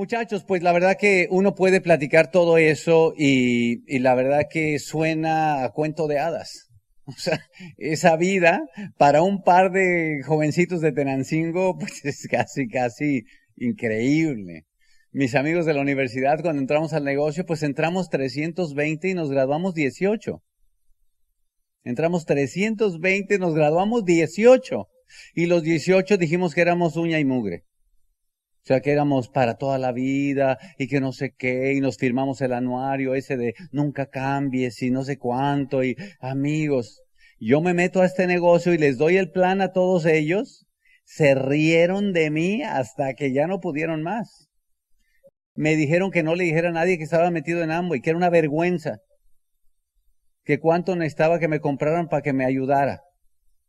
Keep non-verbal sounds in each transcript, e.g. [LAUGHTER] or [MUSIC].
Muchachos, pues la verdad que uno puede platicar todo eso y, la verdad que suena a cuento de hadas. [LAUGHS] O sea, esa vida para un par de jovencitos de Tenancingo, [LAUGHS] pues es casi, casi increíble. Mis amigos de la universidad, cuando entramos al negocio, pues entramos 320 y nos graduamos 18. Entramos 320, nos graduamos 18. Y los 18 dijimos que éramos uña y mugre. O sea, que éramos para toda la vida y que no sé qué, y nos firmamos el anuario ese de nunca cambies y no sé cuánto, y amigos, yo me meto a este negocio y les doy el plan a todos ellos, se rieron de mí hasta que ya no pudieron más. Me dijeron que no le dijera a nadie que estaba metido en y que era una vergüenza, que cuánto necesitaba que me compraran para que me ayudara.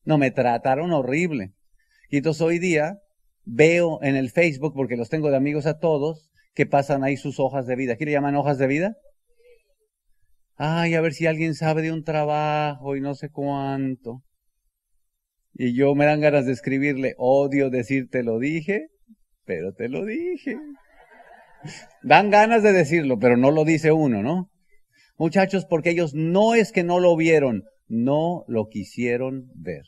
No, me trataron horrible. Y entonces hoy día veo en el Facebook, porque los tengo de amigos a todos, que pasan ahí sus hojas de vida. ¿Aquí le llaman hojas de vida? Ay, a ver si alguien sabe de un trabajo y no sé cuánto. Y yo me dan ganas de escribirle, odio decirte lo dije, pero te lo dije. Dan ganas de decirlo, pero no lo dice uno, ¿no? Muchachos, porque ellos no es que no lo vieron, no lo quisieron ver.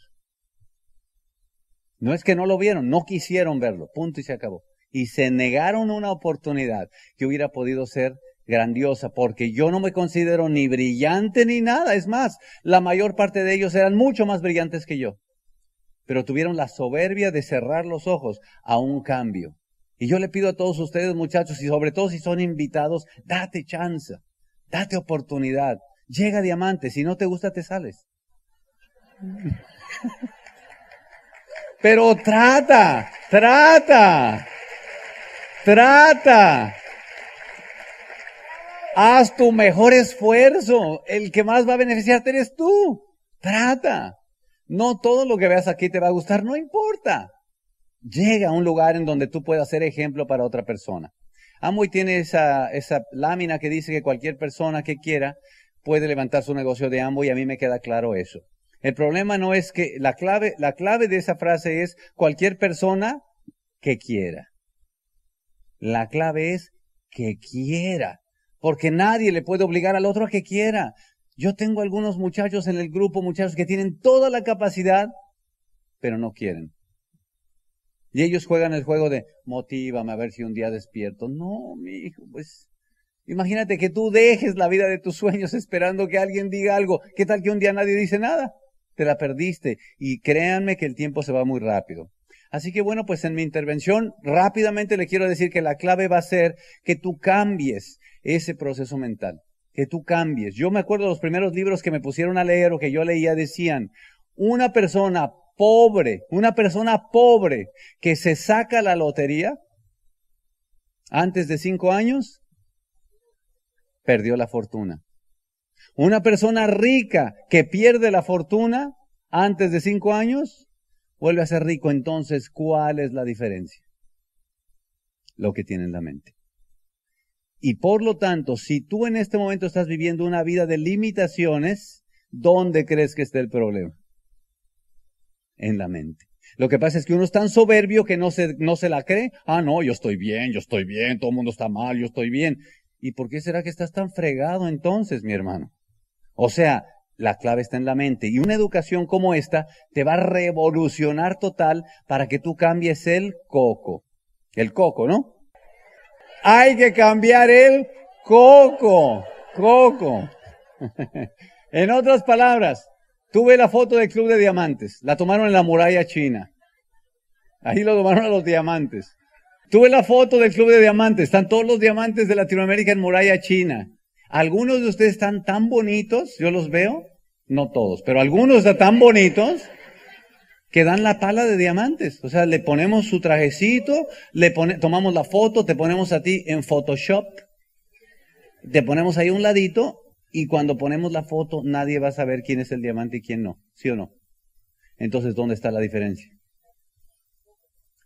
No es que no lo vieron, no quisieron verlo, punto y se acabó. Y se negaron una oportunidad que hubiera podido ser grandiosa, porque yo no me considero ni brillante ni nada. Es más, la mayor parte de ellos eran mucho más brillantes que yo. Pero tuvieron la soberbia de cerrar los ojos a un cambio. Y yo le pido a todos ustedes, muchachos, y sobre todo si son invitados, date chance, date oportunidad. Llega diamante, si no te gusta te sales. [LAUGHS] Pero trata, trata, trata. Haz tu mejor esfuerzo. El que más va a beneficiarte eres tú. Trata. No todo lo que veas aquí te va a gustar, no importa. Llega a un lugar en donde tú puedas ser ejemplo para otra persona. Amway tiene esa, esa lámina que dice que cualquier persona que quiera puede levantar su negocio de Amway y a mí me queda claro eso. El problema no es que la clave, la clave de esa frase es cualquier persona que quiera. La clave es que quiera, porque nadie le puede obligar al otro a que quiera. Yo tengo algunos muchachos en el grupo, muchachos que tienen toda la capacidad, pero no quieren. Y ellos juegan el juego de motívame a ver si un día despierto. No, mi hijo, pues imagínate que tú dejes la vida de tus sueños esperando que alguien diga algo. ¿Qué tal que un día nadie dice nada? te la perdiste y créanme que el tiempo se va muy rápido. Así que bueno, pues en mi intervención rápidamente le quiero decir que la clave va a ser que tú cambies ese proceso mental, que tú cambies. Yo me acuerdo de los primeros libros que me pusieron a leer o que yo leía decían, una persona pobre, una persona pobre que se saca la lotería antes de cinco años, perdió la fortuna. Una persona rica que pierde la fortuna antes de cinco años, vuelve a ser rico. Entonces, ¿cuál es la diferencia? Lo que tiene en la mente. Y por lo tanto, si tú en este momento estás viviendo una vida de limitaciones, ¿dónde crees que está el problema? En la mente. Lo que pasa es que uno es tan soberbio que no se, no se la cree. Ah, no, yo estoy bien, yo estoy bien, todo el mundo está mal, yo estoy bien. ¿Y por qué será que estás tan fregado entonces, mi hermano? O sea, la clave está en la mente. Y una educación como esta te va a revolucionar total para que tú cambies el coco. El coco, ¿no? Hay que cambiar el coco. Coco. [LAUGHS] en otras palabras, tuve la foto del Club de Diamantes. La tomaron en la muralla china. Ahí lo tomaron a los diamantes. Tuve la foto del Club de Diamantes. Están todos los diamantes de Latinoamérica en muralla china. Algunos de ustedes están tan bonitos, yo los veo, no todos, pero algunos están tan bonitos que dan la pala de diamantes. O sea, le ponemos su trajecito, le ponemos, tomamos la foto, te ponemos a ti en Photoshop, te ponemos ahí un ladito y cuando ponemos la foto nadie va a saber quién es el diamante y quién no, ¿sí o no? Entonces, ¿dónde está la diferencia?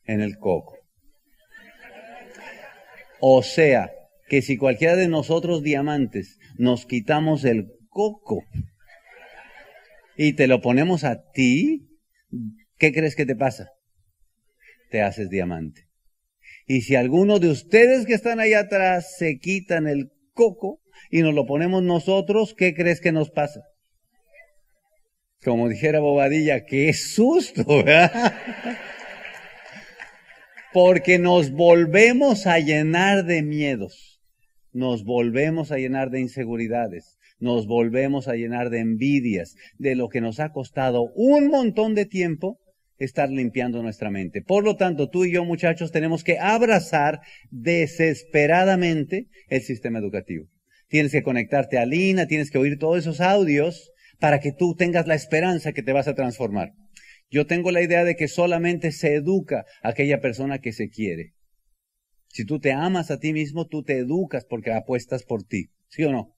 En el coco. O sea, que si cualquiera de nosotros diamantes nos quitamos el coco y te lo ponemos a ti, ¿qué crees que te pasa? Te haces diamante. Y si alguno de ustedes que están allá atrás se quitan el coco y nos lo ponemos nosotros, ¿qué crees que nos pasa? Como dijera Bobadilla, qué susto, Porque nos volvemos a llenar de miedos nos volvemos a llenar de inseguridades, nos volvemos a llenar de envidias, de lo que nos ha costado un montón de tiempo estar limpiando nuestra mente. Por lo tanto, tú y yo, muchachos, tenemos que abrazar desesperadamente el sistema educativo. Tienes que conectarte a Lina, tienes que oír todos esos audios para que tú tengas la esperanza que te vas a transformar. Yo tengo la idea de que solamente se educa aquella persona que se quiere. Si tú te amas a ti mismo, tú te educas porque apuestas por ti, ¿sí o no?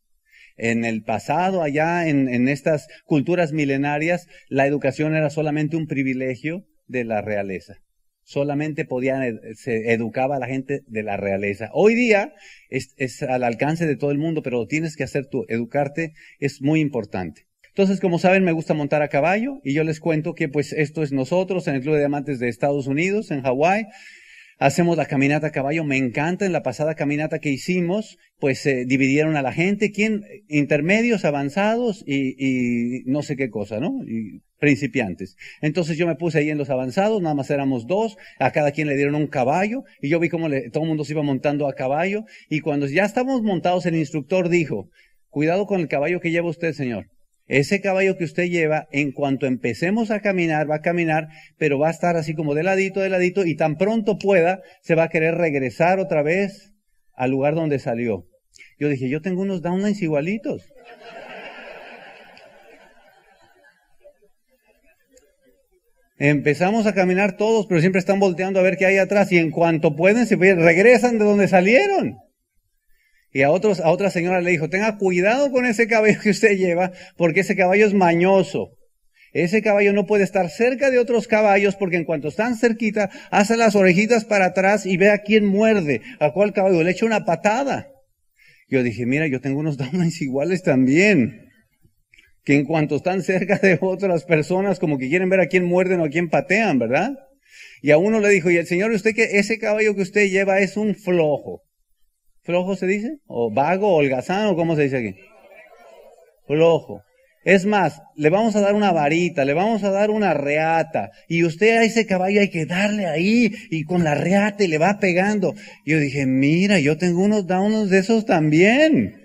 En el pasado, allá en, estas culturas milenarias, la educación era solamente un privilegio de la realeza solamente podían, eh, se educaba a la gente de la realeza. Hoy día es, al alcance de todo el mundo, pero lo tienes que hacer tú. Educarte es muy importante. Entonces, como saben, me gusta montar a caballo y yo les cuento que pues esto es nosotros en el Club de Diamantes de Estados Unidos, en Hawái hacemos la caminata a caballo. Me encanta en la pasada caminata que hicimos, pues se dividieron a la gente, ¿quién? Intermedios, avanzados y, no sé qué cosa, ¿no? Y principiantes. Entonces yo me puse ahí en los avanzados, nada más éramos dos, a cada quien le dieron un caballo y yo vi cómo le, todo el mundo se iba montando a caballo y cuando ya estábamos montados el instructor dijo, cuidado con el caballo que lleva usted, señor. Ese caballo que usted lleva, en cuanto empecemos a caminar, va a caminar, pero va a estar así como de ladito, de ladito, y tan pronto pueda, se va a querer regresar otra vez al lugar donde salió. Yo dije, yo tengo unos downlines igualitos. Empezamos a caminar todos, pero siempre están volteando a ver qué hay atrás y en cuanto pueden se regresan de donde salieron. Y a, otros, a otra señora le dijo, tenga cuidado con ese caballo que usted lleva, porque ese caballo es mañoso. Ese caballo no puede estar cerca de otros caballos porque en cuanto están cerquita, hace las orejitas para atrás y ve a quién muerde, a cuál caballo, le echa una patada. Yo dije, mira, yo tengo unos damas [LAUGHS] iguales también. Que en cuanto están cerca de otras personas, como que quieren ver a quién muerden o a quién patean, ¿verdad? Y a uno le dijo, y el señor, usted que ese caballo que usted lleva es un flojo flojo se dice, o vago, holgazán, o cómo se dice aquí. Flojo. Es más, le vamos a dar una varita, le vamos a dar una reata, y usted a ese caballo hay que darle ahí, y con la reata y le va pegando. Y yo dije, mira, yo tengo unos unos de esos también.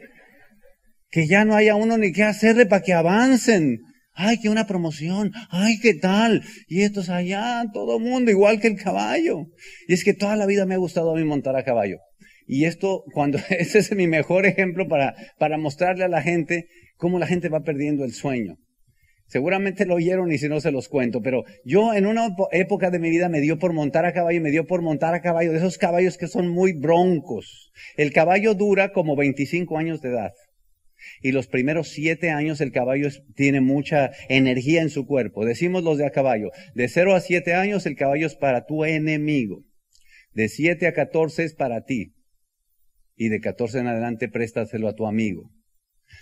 Que ya no haya uno ni qué hacerle para que avancen. Ay, qué una promoción. Ay, qué tal. Y estos allá, todo mundo, igual que el caballo. Y es que toda la vida me ha gustado a mí montar a caballo. Y esto, cuando, [LAUGHS] ese es mi mejor ejemplo para, para mostrarle a la gente cómo la gente va perdiendo el sueño. Seguramente lo oyeron y si no se los cuento, pero yo en una época de mi vida me dio por montar a caballo, me dio por montar a caballo, de esos caballos que son muy broncos. El caballo dura como 25 años de edad. Y los primeros siete años el caballo tiene mucha energía en su cuerpo. Decimos los de a caballo. De 0 a 7 años el caballo es para tu enemigo. De 7 a 14 es para ti y de 14 en adelante préstaselo a tu amigo.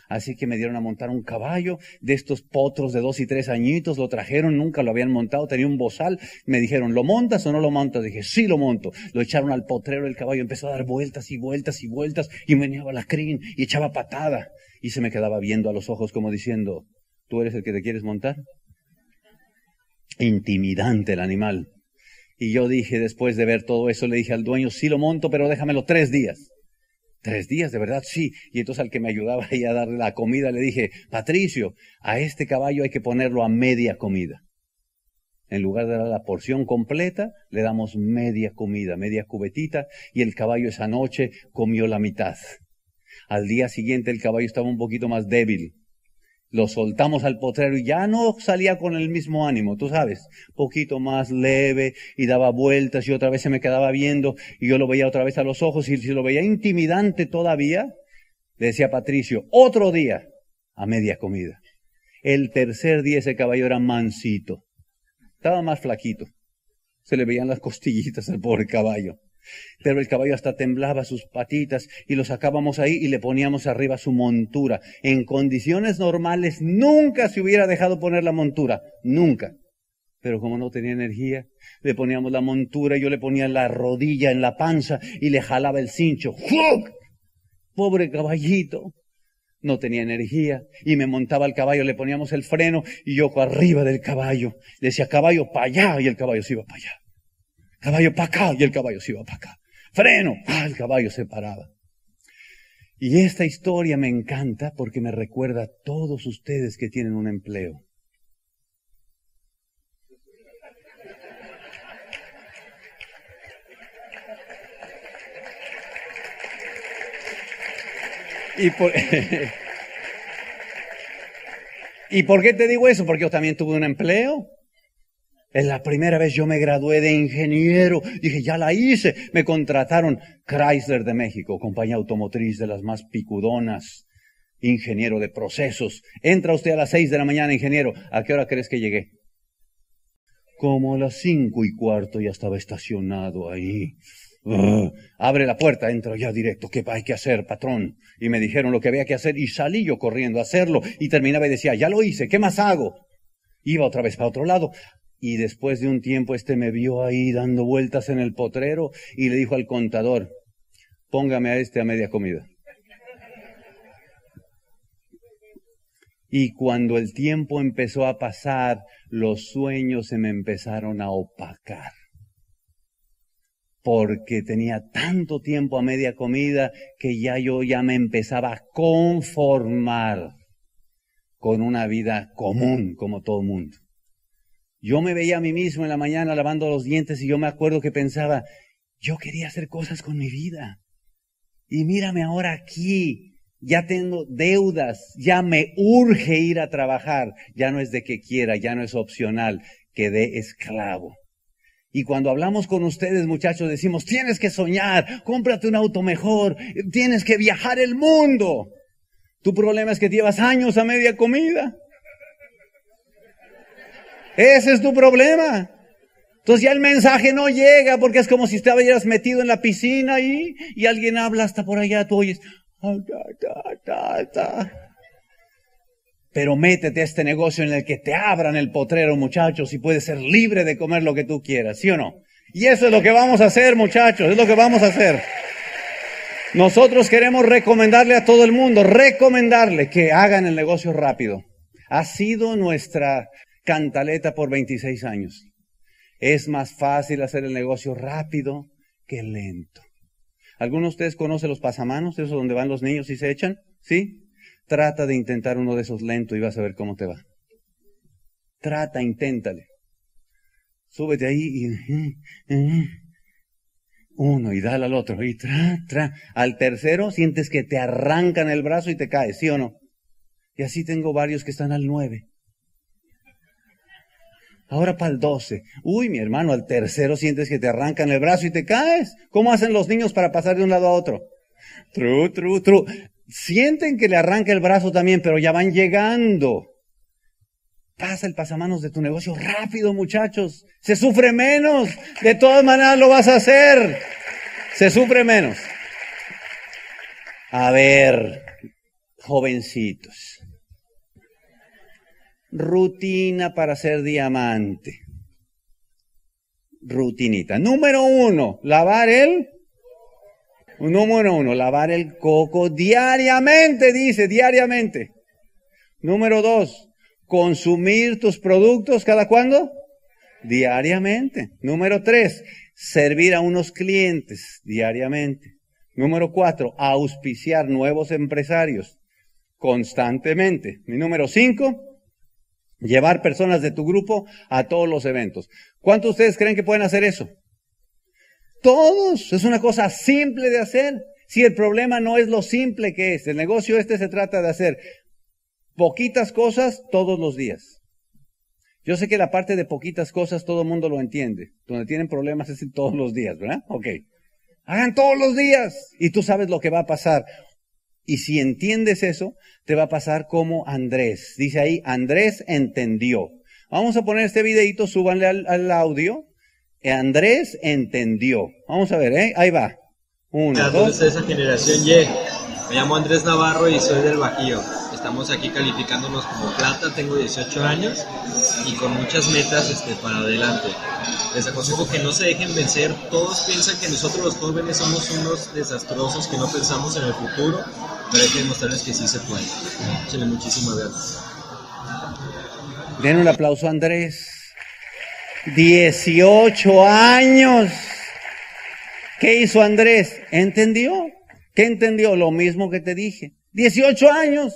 Así que me dieron a montar un caballo de estos potros de dos y tres añitos, lo trajeron, nunca lo habían montado, tenía un bozal, me dijeron, ¿lo montas o no lo montas? Dije, sí lo monto. Lo echaron al potrero el caballo, empezó a dar vueltas y vueltas y vueltas y meneaba la crin y echaba patada y se me quedaba viendo a los ojos como diciendo, ¿tú eres el que te quieres montar? Intimidante el animal. Y yo dije, después de ver todo eso, le dije al dueño, sí lo monto, pero déjamelo tres días. Tres días, de verdad, sí. Y entonces al que me ayudaba ahí a darle la comida le dije, Patricio, a este caballo hay que ponerlo a media comida. En lugar de dar la porción completa, le damos media comida, media cubetita, y el caballo esa noche comió la mitad. Al día siguiente el caballo estaba un poquito más débil lo soltamos al potrero y ya no salía con el mismo ánimo, tú sabes, poquito más leve y daba vueltas y otra vez se me quedaba viendo y yo lo veía otra vez a los ojos y si lo veía intimidante todavía, le decía Patricio, otro día a media comida. El tercer día ese caballo era mansito, estaba más flaquito, se le veían las costillitas al pobre caballo. Pero el caballo hasta temblaba sus patitas y lo sacábamos ahí y le poníamos arriba su montura. En condiciones normales nunca se hubiera dejado poner la montura, nunca. Pero como no tenía energía, le poníamos la montura, y yo le ponía la rodilla en la panza y le jalaba el cincho. Pobre caballito. No tenía energía y me montaba el caballo, le poníamos el freno y yo arriba del caballo. Le decía, caballo, para allá y el caballo se iba para allá. Caballo para acá. Y el caballo se iba para acá. Freno. Ah, el caballo se paraba. Y esta historia me encanta porque me recuerda a todos ustedes que tienen un empleo. Y por, [LAUGHS] ¿Y por qué te digo eso? Porque yo también tuve un empleo. En la primera vez yo me gradué de ingeniero. Dije, ya la hice. Me contrataron Chrysler de México, compañía automotriz de las más picudonas. Ingeniero de procesos. Entra usted a las seis de la mañana, ingeniero. ¿A qué hora crees que llegué? Como a las cinco y cuarto ya estaba estacionado ahí. abre la puerta, entro ya directo. ¿Qué hay que hacer, patrón? Y me dijeron lo que había que hacer y salí yo corriendo a hacerlo. Y terminaba y decía, ya lo hice, ¿qué más hago? Iba otra vez para otro lado. Y después de un tiempo este me vio ahí dando vueltas en el potrero y le dijo al contador, póngame a este a media comida. Y cuando el tiempo empezó a pasar, los sueños se me empezaron a opacar. Porque tenía tanto tiempo a media comida que ya yo ya me empezaba a conformar con una vida común como todo mundo. Yo me veía a mí mismo en la mañana lavando los dientes y yo me acuerdo que pensaba, yo quería hacer cosas con mi vida. Y mírame ahora aquí, ya tengo deudas, ya me urge ir a trabajar, ya no es de que quiera, ya no es opcional, quedé esclavo. Y cuando hablamos con ustedes, muchachos, decimos, tienes que soñar, cómprate un auto mejor, tienes que viajar el mundo. Tu problema es que llevas años a media comida. Ese es tu problema. Entonces ya el mensaje no llega porque es como si te hubieras metido en la piscina y, y alguien habla hasta por allá, tú oyes. Pero métete a este negocio en el que te abran el potrero, muchachos, y puedes ser libre de comer lo que tú quieras, ¿sí o no? Y eso es lo que vamos a hacer, muchachos, es lo que vamos a hacer. Nosotros queremos recomendarle a todo el mundo, recomendarle que hagan el negocio rápido. Ha sido nuestra, cantaleta por 26 años. Es más fácil hacer el negocio rápido que lento. ¿Alguno de ustedes conoce los pasamanos, esos donde van los niños y se echan? ¿Sí? Trata de intentar uno de esos lento y vas a ver cómo te va. Trata, inténtale. Súbete ahí y... Eh, eh, uno y dale al otro y tra, tra. Al tercero sientes que te arrancan el brazo y te caes, ¿sí o no? Y así tengo varios que están al nueve. Ahora para el 12. Uy, mi hermano, al tercero sientes que te arrancan el brazo y te caes. ¿Cómo hacen los niños para pasar de un lado a otro? Tru, tru, tru. Sienten que le arranca el brazo también, pero ya van llegando. Pasa el pasamanos de tu negocio rápido, muchachos. Se sufre menos. De todas maneras lo vas a hacer. Se sufre menos. A ver, jovencitos rutina para ser diamante. Rutinita. Número uno, lavar el... Número uno, lavar el coco diariamente, dice, diariamente. Número dos, consumir tus productos cada cuándo? Diariamente. Número tres, servir a unos clientes diariamente. Número cuatro, auspiciar nuevos empresarios constantemente. Mi número cinco, Llevar personas de tu grupo a todos los eventos. ¿Cuántos de ustedes creen que pueden hacer eso? Todos. Es una cosa simple de hacer. Si el problema no es lo simple que es, el negocio este se trata de hacer poquitas cosas todos los días. Yo sé que la parte de poquitas cosas todo el mundo lo entiende. Donde tienen problemas es todos los días, ¿verdad? Ok. Hagan todos los días y tú sabes lo que va a pasar. Y si entiendes eso, te va a pasar como Andrés. Dice ahí, Andrés entendió. Vamos a poner este videito, súbanle al, audio. Andrés entendió. Vamos a ver, ¿eh? ahí va. Uno, dos. esa generación Y. Me llamo Andrés Navarro y soy del Bajío estamos aquí calificándonos como plata, tengo 18 años y con muchas metas este, para adelante. Les aconsejo que no se dejen vencer, todos piensan que nosotros los jóvenes somos unos desastrosos que no pensamos en el futuro, pero hay que demostrarles que sí se puede. muchísimas gracias. Den un aplauso a Andrés. 18 años. ¿Qué hizo Andrés? ¿Entendió? ¿Qué entendió? Lo mismo que te dije. 18 años.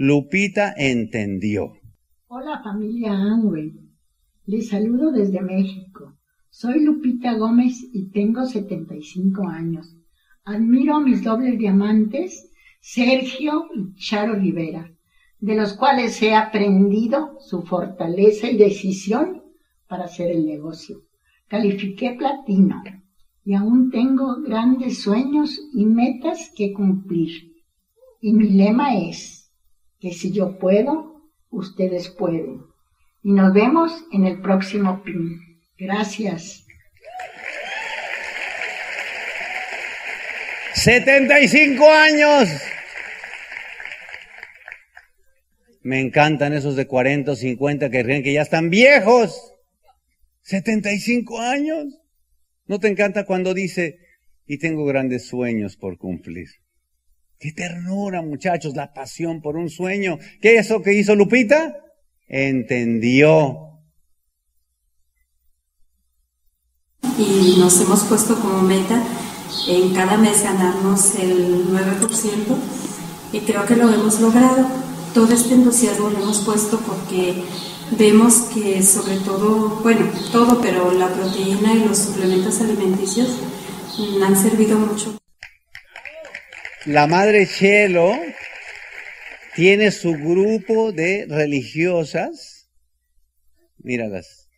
Lupita entendió. Hola familia Anway, les saludo desde México. Soy Lupita Gómez y tengo 75 años. Admiro a mis dobles diamantes, Sergio y Charo Rivera, de los cuales he aprendido su fortaleza y decisión para hacer el negocio. Califiqué platino y aún tengo grandes sueños y metas que cumplir. Y mi lema es, que si yo puedo, ustedes pueden. Y nos vemos en el próximo PIN. Gracias. 75 años. Me encantan esos de 40 o 50 que creen que ya están viejos. 75 años. ¿No te encanta cuando dice, y tengo grandes sueños por cumplir? Qué ternura, muchachos, la pasión por un sueño. ¿Qué es eso que hizo Lupita? Entendió. Y nos hemos puesto como meta en cada mes ganarnos el 9% y creo que lo hemos logrado. Todo este entusiasmo lo hemos puesto porque vemos que sobre todo, bueno, todo, pero la proteína y los suplementos alimenticios han servido mucho. La Madre Chelo tiene su grupo de religiosas, míralas,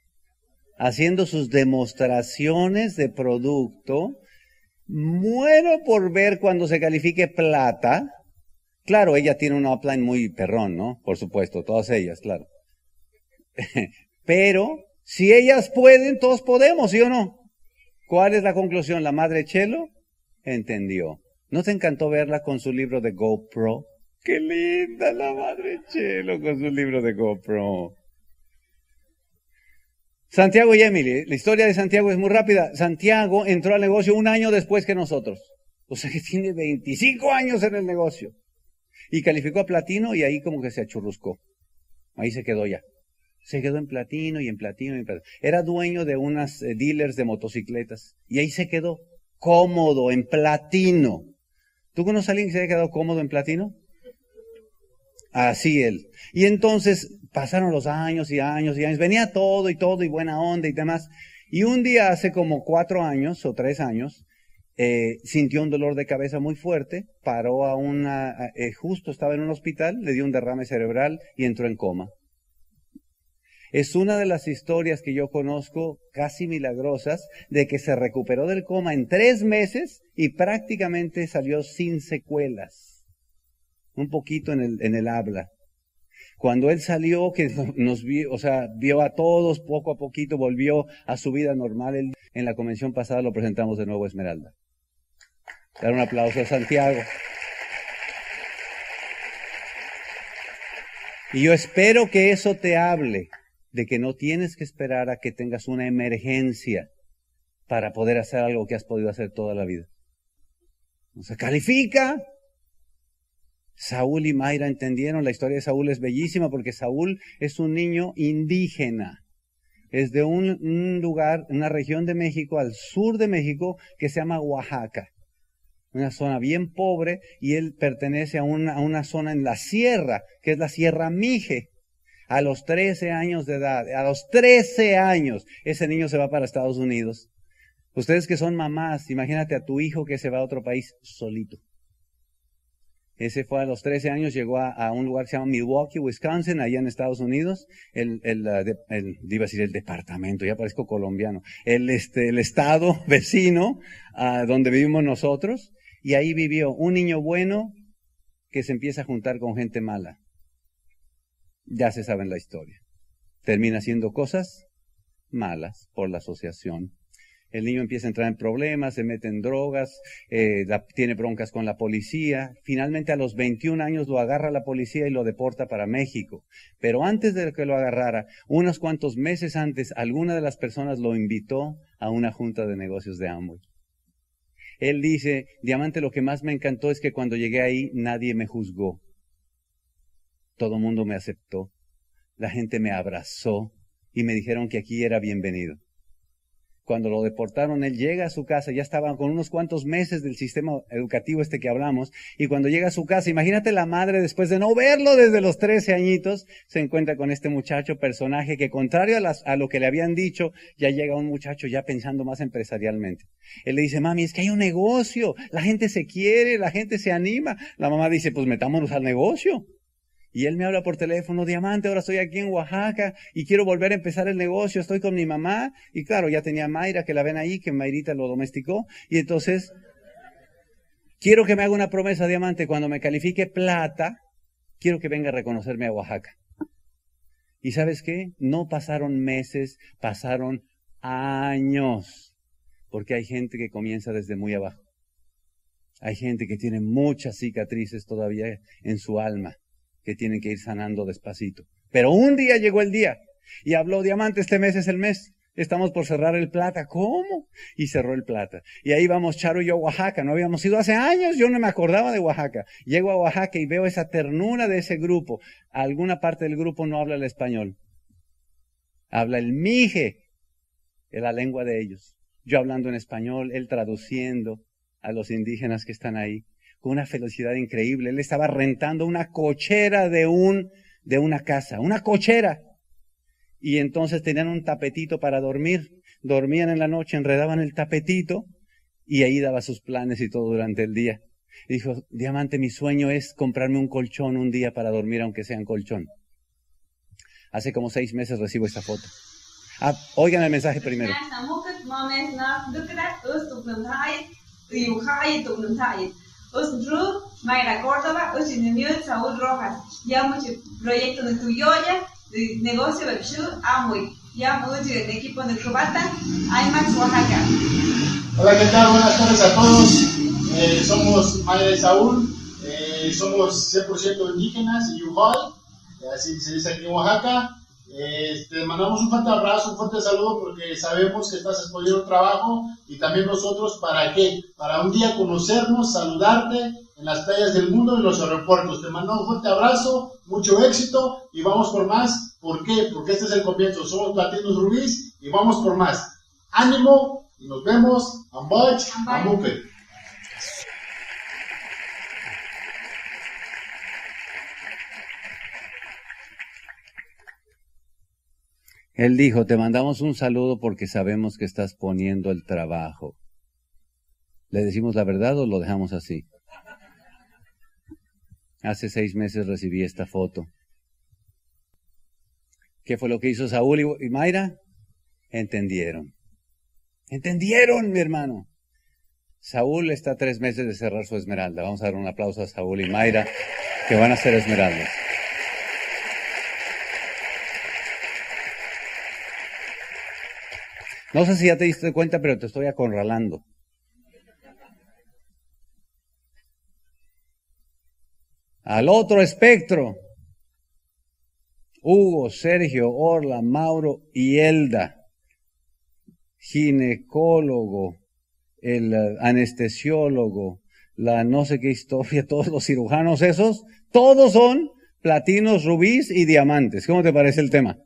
haciendo sus demostraciones de producto. Muero por ver cuando se califique plata. Claro, ella tiene un upline muy perrón, ¿no? Por supuesto, todas ellas, claro. [LAUGHS] Pero si ellas pueden, todos podemos, ¿sí o no? ¿Cuál es la conclusión? La madre Chelo entendió. ¿No te encantó verla con su libro de GoPro? ¡Qué linda la madre Chelo con su libro de GoPro! Santiago y Emily, la historia de Santiago es muy rápida. Santiago entró al negocio un año después que nosotros. O sea que tiene 25 años en el negocio. Y calificó a platino y ahí como que se achurruscó. Ahí se quedó ya. Se quedó en platino y en platino y en platino. Era dueño de unas eh, dealers de motocicletas. Y ahí se quedó cómodo, en platino. ¿Tú conoces a alguien que se haya quedado cómodo en platino? Así él. Y entonces pasaron los años y años y años. Venía todo y todo y buena onda y demás. Y un día hace como cuatro años o tres años, eh, sintió un dolor de cabeza muy fuerte, paró a una, eh, justo estaba en un hospital, le dio un derrame cerebral y entró en coma. Es una de las historias que yo conozco casi milagrosas de que se recuperó del coma en tres meses y prácticamente salió sin secuelas. Un poquito en el, habla. Cuando él salió, que [LAUGHS] nos vio, o sea, vio a todos poco a poquito, volvió a su vida normal. En la convención pasada lo presentamos de nuevo a Esmeralda. Dar un aplauso a Santiago. Y yo espero que eso te hable de que no tienes que esperar a que tengas una emergencia para poder hacer algo que has podido hacer toda la vida. ¡No se califica. Saúl y Mayra entendieron, la historia de Saúl es bellísima porque Saúl es un niño indígena. Es de un, lugar, una región de México, al sur de México, que se llama Oaxaca una zona bien pobre, y él pertenece a una, a una, zona en la sierra, que es la Sierra Mije. A los 13 años de edad, a los 13 años, ese niño se va para Estados Unidos. Ustedes que son mamás, imagínate a tu hijo que se va a otro país solito. Ese fue a los 13 años, llegó a, un lugar que se llama Milwaukee, Wisconsin, allá en Estados Unidos. El, el, iba a decir el departamento, ya parezco colombiano. El, este, el estado [LAUGHS] vecino donde vivimos nosotros. Y ahí vivió un niño bueno que se empieza a juntar con gente mala ya se saben la historia. Termina haciendo cosas malas por la asociación. El niño empieza a entrar en problemas, se mete en drogas, eh, tiene broncas con la policía. Finalmente a los 21 años lo agarra la policía y lo deporta para México. Pero antes de que lo agarrara, unos cuantos meses antes, alguna de las personas lo invitó a una junta de negocios de Amway. Él dice, Diamante, lo que más me encantó es que cuando llegué ahí nadie me juzgó. Todo el mundo me aceptó. La gente me abrazó y me dijeron que aquí era bienvenido. Cuando lo deportaron, él llega a su casa, ya estaba con unos cuantos meses del sistema educativo este que hablamos, y cuando llega a su casa, imagínate la madre después de no verlo desde los 13 añitos, se encuentra con este muchacho, personaje que contrario a, a lo que le habían dicho, ya llega un muchacho ya pensando más empresarialmente. Él le dice, mami, es que hay un negocio, la gente se quiere, la gente se anima. La mamá dice, pues metámonos al negocio. Y él me habla por teléfono, Diamante, ahora estoy aquí en Oaxaca y quiero volver a empezar el negocio, estoy con mi mamá. Y claro, ya tenía Mayra, que la ven ahí, que Mayrita lo domesticó. Y entonces, quiero que me haga una promesa, Diamante, cuando me califique plata, quiero que venga a reconocerme a Oaxaca. Y sabes qué? No pasaron meses, pasaron años, porque hay gente que comienza desde muy abajo. Hay gente que tiene muchas cicatrices todavía en su alma que tienen que ir sanando despacito. Pero un día llegó el día y habló diamante, este mes es el mes. Estamos por cerrar el plata. ¿Cómo? Y cerró el plata. Y ahí vamos Charo y yo a Oaxaca. No habíamos ido hace años. Yo no me acordaba de Oaxaca. Llego a Oaxaca y veo esa ternura de ese grupo. Alguna parte del grupo no habla el español. Habla el mije, la lengua de ellos. Yo hablando en español, él traduciendo a los indígenas que están ahí con una felicidad increíble. Él estaba rentando una cochera de, un, de una casa, una cochera. Y entonces tenían un tapetito para dormir. Dormían en la noche, enredaban el tapetito y ahí daba sus planes y todo durante el día. dijo, Diamante, mi sueño es comprarme un colchón un día para dormir, aunque sea un colchón. Hace como seis meses recibo esta foto. Ah, oigan el mensaje primero. Osdrud, Mayra Córdoba, Oshinemiud, Saúl Rojas, mucho Proyecto de Tuyoya, Negocio Bepshud, Amway, mucho del equipo de ahí IMAX Oaxaca. Hola, ¿qué tal? Buenas tardes a todos. Eh, somos Mayra y Saúl, eh, somos 100% indígenas, Yuhol, así se dice aquí en Oaxaca te este, mandamos un fuerte abrazo, un fuerte saludo porque sabemos que estás escogiendo trabajo y también nosotros para qué, para un día conocernos, saludarte en las playas del mundo y en los aeropuertos. Te mandamos un fuerte abrazo, mucho éxito y vamos por más. ¿Por qué? Porque este es el comienzo. Somos Platinos Rubis y vamos por más. Ánimo y nos vemos. Ambuch, Amupe. Él dijo, te mandamos un saludo porque sabemos que estás poniendo el trabajo. ¿Le decimos la verdad o lo dejamos así? Hace seis meses recibí esta foto. ¿Qué fue lo que hizo Saúl y Mayra? Entendieron. Entendieron, mi hermano. Saúl está tres meses de cerrar su esmeralda. Vamos a dar un aplauso a Saúl y Mayra, que van a ser esmeraldas. No sé si ya te diste cuenta, pero te estoy acorralando. Al otro espectro, Hugo, Sergio, Orla, Mauro y Elda, ginecólogo, el anestesiólogo, la no sé qué historia, [LAUGHS] todos los cirujanos esos, todos son platinos, rubíes y diamantes. ¿Cómo te parece el tema?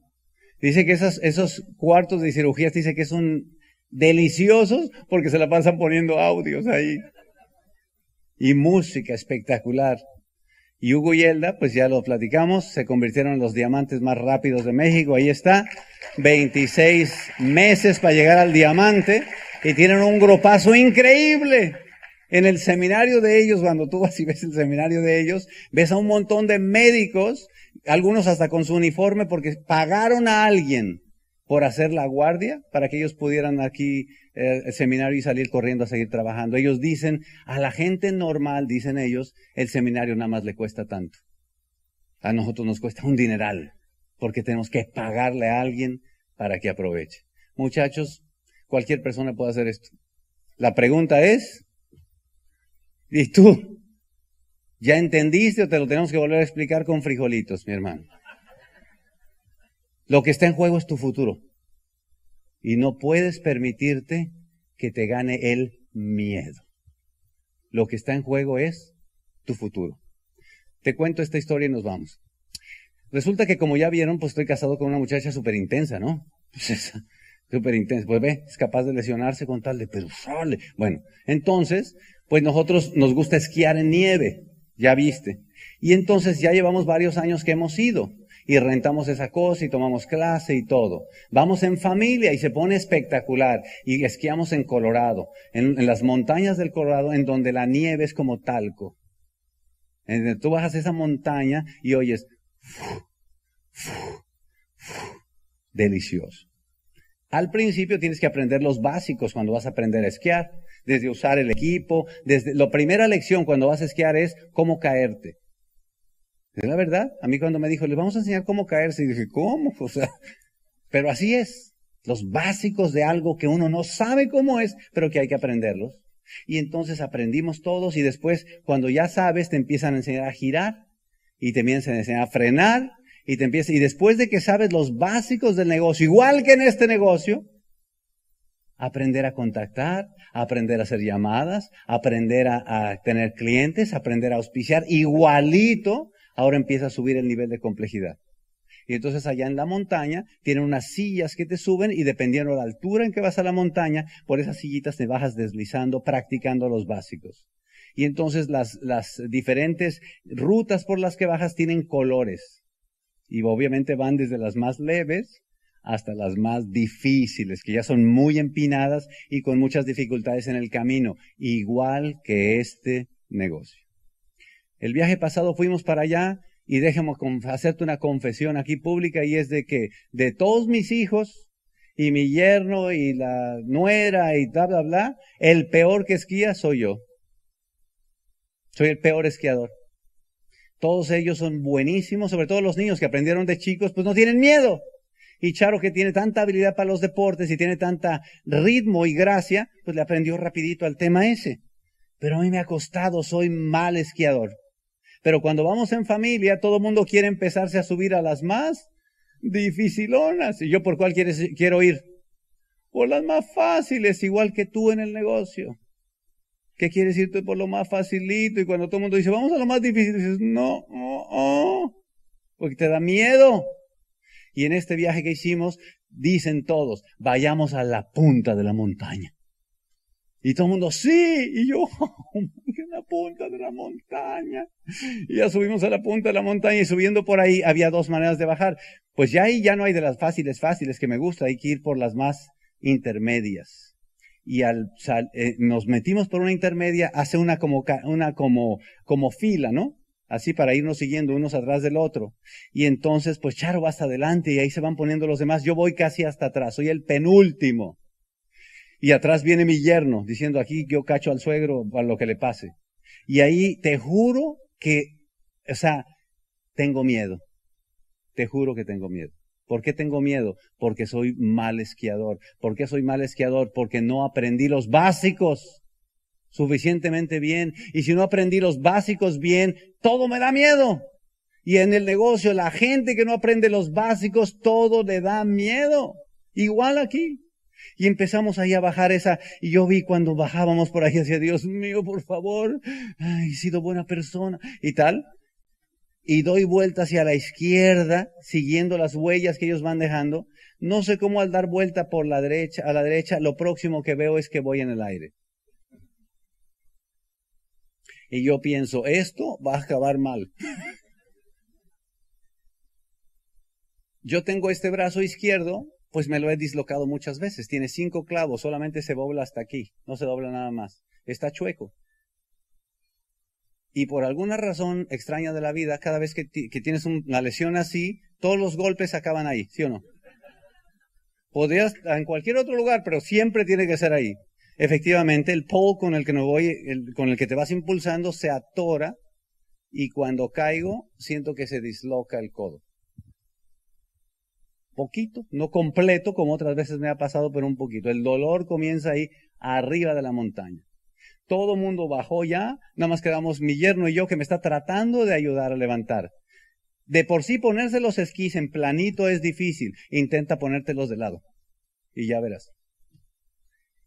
Dice que esos, esos cuartos de cirugías, dice que son deliciosos porque se la pasan poniendo audios ahí. Y música espectacular. Y Hugo y Elda, pues ya lo platicamos, se convirtieron en los diamantes más rápidos de México. Ahí está, 26 meses para llegar al diamante. Y tienen un grupazo increíble. En el seminario de ellos, cuando tú vas y ves el seminario de ellos, ves a un montón de médicos algunos hasta con su uniforme, porque pagaron a alguien por hacer la guardia para que ellos pudieran aquí eh, el seminario y salir corriendo a seguir trabajando. Ellos dicen, a la gente normal, dicen ellos, el seminario nada más le cuesta tanto. A nosotros nos cuesta un dineral, porque tenemos que pagarle a alguien para que aproveche. Muchachos, cualquier persona puede hacer esto. La pregunta es, ¿y tú ¿Ya entendiste o te lo tenemos que volver a explicar con frijolitos, mi hermano? Lo que está en juego es tu futuro. Y no puedes permitirte que te gane el miedo. Lo que está en juego es tu futuro. Te cuento esta historia y nos vamos. Resulta que como ya vieron, pues estoy casado con una muchacha súper intensa, ¿no? [LAUGHS] Pues súper intensa. Pues ve, es capaz de lesionarse con tal de, pero sale. Bueno, entonces, pues nosotros nos gusta esquiar en nieve ya viste. Y entonces ya llevamos varios años que hemos ido y rentamos esa cosa y tomamos clase y todo. Vamos en familia y se pone espectacular y esquiamos en Colorado, en, las montañas del Colorado en donde la nieve es como talco. En, tú bajas esa montaña y oyes, delicioso. Al principio tienes que aprender los básicos cuando vas a aprender a esquiar desde usar el equipo, desde la primera lección cuando vas a esquiar es cómo caerte. Es la verdad. A mí cuando me dijo, les vamos a enseñar cómo caerse, y dije, ¿cómo? [LAUGHS] O sea, pero así es. Los básicos de algo que uno no sabe cómo es, pero que hay que aprenderlos. Y entonces aprendimos todos y después cuando ya sabes te empiezan a enseñar a girar y te empiezan a enseñar a frenar y te empieza y después de que sabes los básicos del negocio, igual que en este negocio, aprender a contactar, aprender a hacer llamadas, aprender a, tener clientes, aprender a auspiciar, igualito, ahora empieza a subir el nivel de complejidad. Y entonces allá en la montaña tienen unas sillas que te suben y dependiendo de la altura en que vas a la montaña, por esas sillitas te bajas deslizando, practicando los básicos. Y entonces las, las diferentes rutas por las que bajas tienen colores. Y obviamente van desde las más leves hasta las más difíciles, que ya son muy empinadas y con muchas dificultades en el camino, igual que este negocio. El viaje pasado fuimos para allá y déjame hacerte una confesión aquí pública y es de que de todos mis hijos y mi yerno y la nuera y bla, bla, bla, el peor que esquía soy yo. Soy el peor esquiador. Todos ellos son buenísimos, sobre todo los niños que aprendieron de chicos, pues no tienen miedo. Y Charo, que tiene tanta habilidad para los deportes y tiene tanta ritmo y gracia, pues le aprendió rapidito al tema ese. Pero a mí me ha costado, soy mal esquiador. Pero cuando vamos en familia, todo el mundo quiere empezarse a subir a las más dificilonas. ¿Y yo por cuál quiero ir? Por las más fáciles, igual que tú en el negocio. ¿Qué quieres irte por lo más facilito? Y cuando todo el mundo dice, vamos a lo más difícil, dices, no, oh, oh, porque te da miedo. Y en este viaje que hicimos, dicen todos, vayamos a la punta de la montaña. Y todo el mundo, sí, y yo, [LAUGHS] en la punta de la montaña. Y ya subimos a la punta de la montaña y subiendo por ahí había dos maneras de bajar. Pues ya ahí ya no hay de las fáciles, fáciles que me gusta, hay que ir por las más intermedias. Y al, eh, nos metimos por una intermedia, hace una como, una como, como fila, ¿no? así para irnos siguiendo unos atrás del otro. Y entonces, pues Charo va hasta adelante y ahí se van poniendo los demás. Yo voy casi hasta atrás, soy el penúltimo. Y atrás viene mi yerno diciendo aquí yo cacho al suegro a lo que le pase. Y ahí te juro que, o sea, tengo miedo. Te juro que tengo miedo. ¿Por qué tengo miedo? Porque soy mal esquiador. ¿Por qué soy mal esquiador? Porque no aprendí los básicos suficientemente bien y si no aprendí los básicos bien, todo me da miedo. Y en el negocio, la gente que no aprende los básicos, todo le da miedo. Igual aquí. Y empezamos ahí a bajar esa, y yo vi cuando bajábamos por ahí hacia Dios mío, por favor, he sido buena persona y tal. Y doy vuelta hacia la izquierda, siguiendo las huellas que ellos van dejando. No sé cómo al dar vuelta por la derecha, a la derecha, lo próximo que veo es que voy en el aire y yo pienso, esto va a acabar mal. Yo tengo este brazo izquierdo, pues me lo he dislocado muchas veces. Tiene cinco clavos, solamente se dobla hasta aquí, no se dobla nada más. Está chueco. Y por alguna razón extraña de la vida, cada vez que, tienes una lesión así, todos los golpes acaban ahí, ¿sí o no? Podrías en cualquier otro lugar, pero siempre tiene que ser ahí efectivamente el pole con el que, voy, con el que te vas impulsando se atora y cuando caigo siento que se disloca el codo. Poquito, no completo como otras veces me ha pasado, pero un poquito. El dolor comienza ahí arriba de la montaña. Todo mundo bajó ya, nada más quedamos mi yerno y yo que me está tratando de ayudar a levantar. De por sí ponerse los esquís en planito es difícil, intenta ponértelos de lado y ya verás.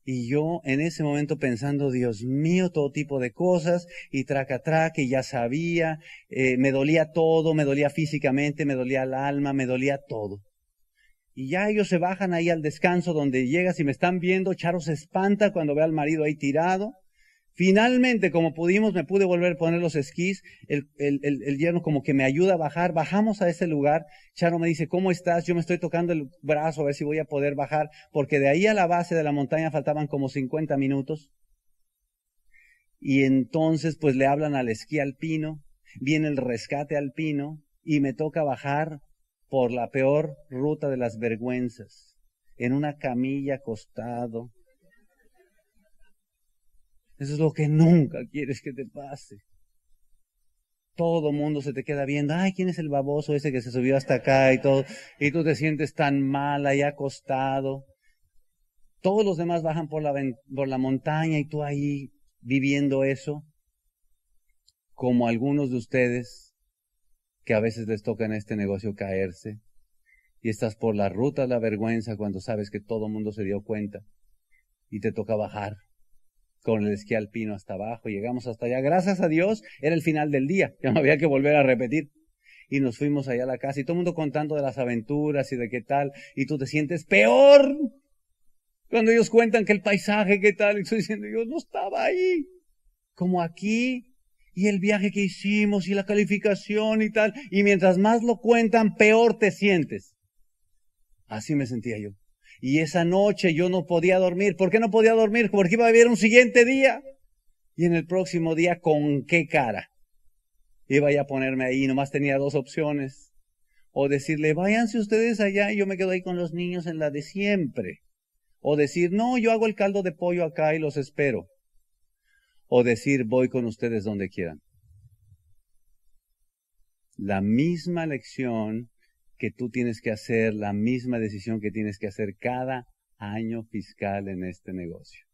Y yo en ese momento pensando, Dios mío, todo tipo de cosas, y traca traca, y ya sabía, eh, me dolía todo, me dolía físicamente, me dolía el alma, me dolía todo. Y ya ellos se bajan ahí al descanso donde llegas y me están viendo, Charo se espanta cuando ve al marido ahí tirado, Finalmente, como pudimos, me pude volver a poner los esquís. El, el, yerno como que me ayuda a bajar. Bajamos a ese lugar. Charo me dice, ¿cómo estás? Yo me estoy tocando el brazo a ver si voy a poder bajar, porque de ahí a la base de la montaña faltaban como 50 minutos. Y entonces, pues le hablan al esquí alpino. Viene el rescate alpino y me toca bajar por la peor ruta de las vergüenzas. En una camilla acostado, eso es lo que nunca quieres que te pase. Todo mundo se te queda viendo, ay, ¿quién es el baboso ese que se subió hasta acá y todo? Y tú te sientes tan mal ahí acostado. Todos los demás bajan por la, por la montaña y tú ahí viviendo eso, como algunos de ustedes que a veces les toca en este negocio caerse y estás por la ruta de la vergüenza cuando sabes que todo el mundo se dio cuenta y te toca bajar con el esquí alpino hasta abajo, llegamos hasta allá. Gracias a Dios, era el final del día, ya no había que volver a repetir. Y nos fuimos allá a la casa y todo el mundo contando de las aventuras y de qué tal, y tú te sientes peor cuando ellos cuentan que el paisaje, qué tal, y estoy diciendo, yo no estaba ahí, como aquí, y el viaje que hicimos, y la calificación y tal, y mientras más lo cuentan, peor te sientes. Así me sentía yo. Y esa noche yo no podía dormir. ¿Por qué no podía dormir? Porque iba a vivir un siguiente día. Y en el próximo día, ¿con qué cara? Iba a ponerme ahí, nomás tenía dos opciones. O decirle, váyanse ustedes allá y yo me quedo ahí con los niños en la de siempre. O decir, no, yo hago el caldo de pollo acá y los espero. O decir, voy con ustedes donde quieran. La misma lección que tú tienes que hacer la misma decisión que tienes que hacer cada año fiscal en este negocio.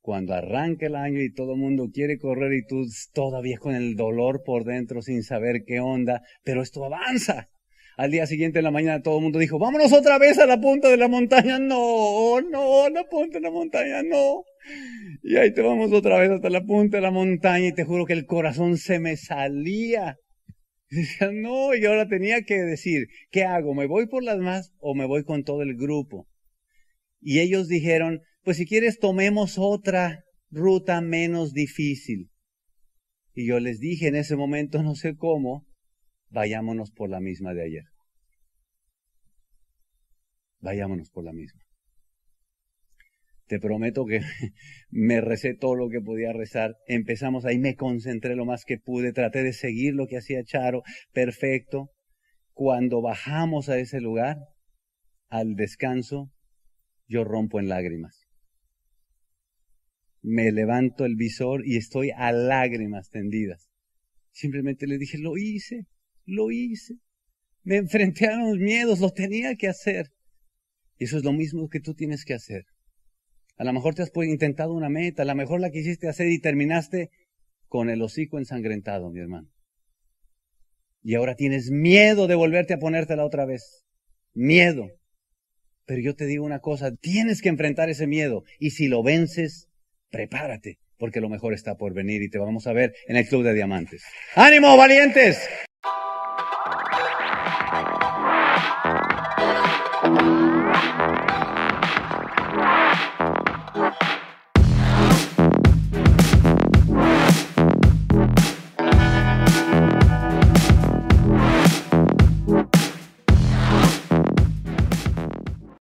Cuando arranca el año y todo el mundo quiere correr y tú todavía con el dolor por dentro sin saber qué onda, pero esto avanza. Al día siguiente en la mañana todo el mundo dijo, vámonos otra vez a la punta de la montaña. No, no, la punta de la montaña, no. Y ahí te vamos otra vez hasta la punta de la montaña y te juro que el corazón se me salía y no, yo ahora tenía que decir, ¿qué hago? ¿Me voy por las más o me voy con todo el grupo? Y ellos dijeron, pues si quieres tomemos otra ruta menos difícil. Y yo les dije en ese momento, no sé cómo, vayámonos por la misma de ayer. Vayámonos por la misma te prometo que [LAUGHS] me recé todo lo que podía rezar. Empezamos ahí, me concentré lo más que pude, traté de seguir lo que hacía Charo, perfecto. Cuando bajamos a ese lugar, al descanso, yo rompo en lágrimas. Me levanto el visor y estoy a lágrimas tendidas. Simplemente le dije, lo hice, lo hice. Me enfrenté a los miedos, lo tenía que hacer. eso es lo mismo que tú tienes que hacer a lo mejor te has intentado una meta, a lo mejor la quisiste hacer y terminaste con el hocico ensangrentado, mi hermano. Y ahora tienes miedo de volverte a ponértela otra vez. Miedo. Pero yo te digo una cosa, tienes que enfrentar ese miedo. Y si lo vences, prepárate, porque lo mejor está por venir y te vamos a ver en el Club de Diamantes. ¡Ánimo, valientes!